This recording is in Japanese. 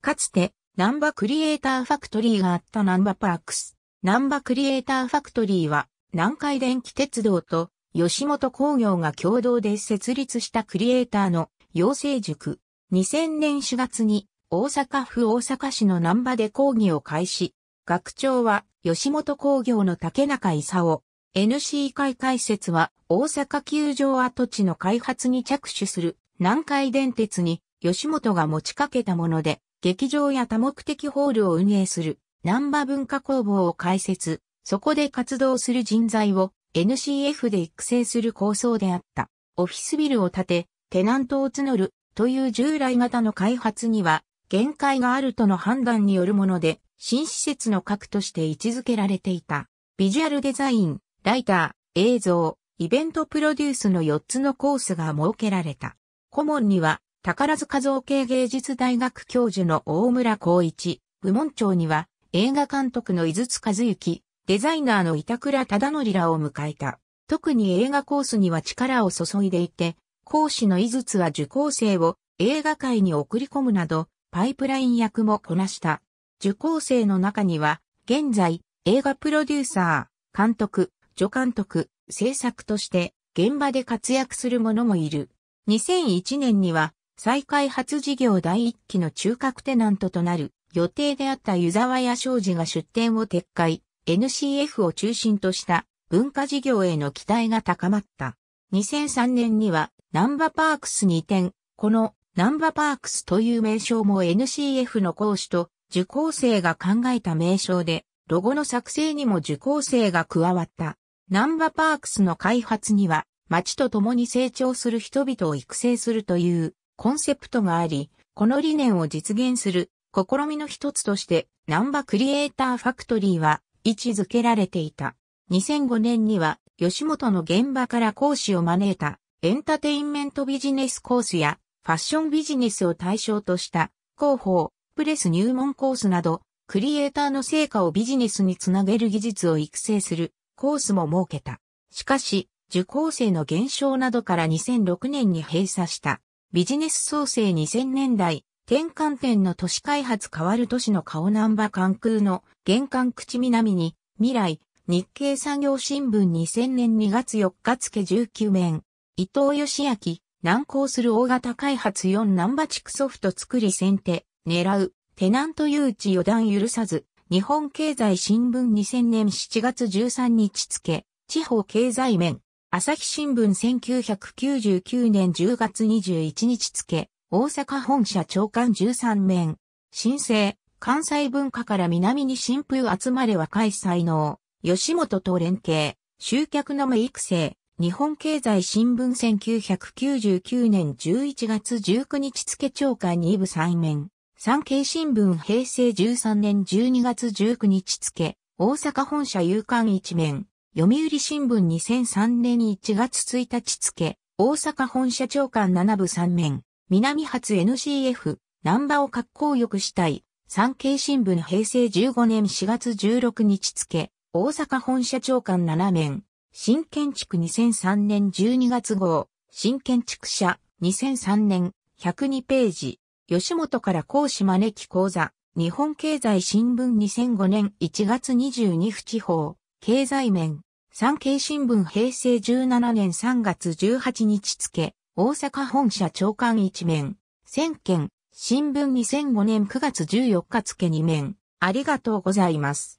かつて、ナンバクリエイターファクトリーがあったナンバパークス。ナンバクリエイターファクトリーは、南海電気鉄道と吉本工業が共同で設立したクリエイターの養成塾。2000年4月に大阪府大阪市の南波で講義を開始。学長は吉本工業の竹中勲。NC 会解説は大阪球場跡地の開発に着手する南海電鉄に吉本が持ちかけたもので、劇場や多目的ホールを運営する、南波文化工房を開設、そこで活動する人材を NCF で育成する構想であった。オフィスビルを建て、テナントを募るという従来型の開発には限界があるとの判断によるもので、新施設の核として位置づけられていた。ビジュアルデザイン、ライター、映像、イベントプロデュースの4つのコースが設けられた。顧問には宝塚造形芸術大学教授の大村光一、部門長には映画監督の井筒和幸、デザイナーの板倉忠則らを迎えた。特に映画コースには力を注いでいて、講師の井筒は受講生を映画界に送り込むなど、パイプライン役もこなした。受講生の中には、現在、映画プロデューサー、監督、助監督、制作として、現場で活躍する者もいる。2001年には、再開発事業第一期の中核テナントとなる予定であった湯沢屋商事が出店を撤回、NCF を中心とした文化事業への期待が高まった。2003年にはナンバパークスに移転、このナンバパークスという名称も NCF の講師と受講生が考えた名称で、ロゴの作成にも受講生が加わった。ナンバパークスの開発には、町と共に成長する人々を育成するというコンセプトがあり、この理念を実現する試みの一つとして、ナンバクリエイターファクトリーは位置づけられていた。2005年には、吉本の現場から講師を招いた、エンタテインメントビジネスコースや、ファッションビジネスを対象とした、広報、プレス入門コースなど、クリエイターの成果をビジネスにつなげる技術を育成するコースも設けた。しかし、受講生の減少などから2006年に閉鎖した。ビジネス創生2000年代、転換点の都市開発変わる都市の顔ナバー関空の玄関口南に、未来、日経産業新聞2000年2月4日付19面、伊藤義明、難航する大型開発4ンバ地区ソフト作り先手、狙う、テナント誘致予断許さず、日本経済新聞2000年7月13日付、地方経済面、朝日新聞1999年10月21日付、大阪本社長官13面、新生、関西文化から南に新風集まれ若い才能、吉本と連携、集客の目育成、日本経済新聞1999年11月19日付長官2部3面、産経新聞平成13年12月19日付、大阪本社有刊1面、読売新聞2003年1月1日付、大阪本社長官7部3面、南発 NCF、南波を格好良くしたい、産経新聞平成15年4月16日付、大阪本社長官7面、新建築2003年12月号、新建築者2003年102ページ、吉本から講師招き講座、日本経済新聞2005年1月22日報、経済面、産経新聞平成17年3月18日付、大阪本社長官一面、1000件、新聞2005年9月14日付2面、ありがとうございます。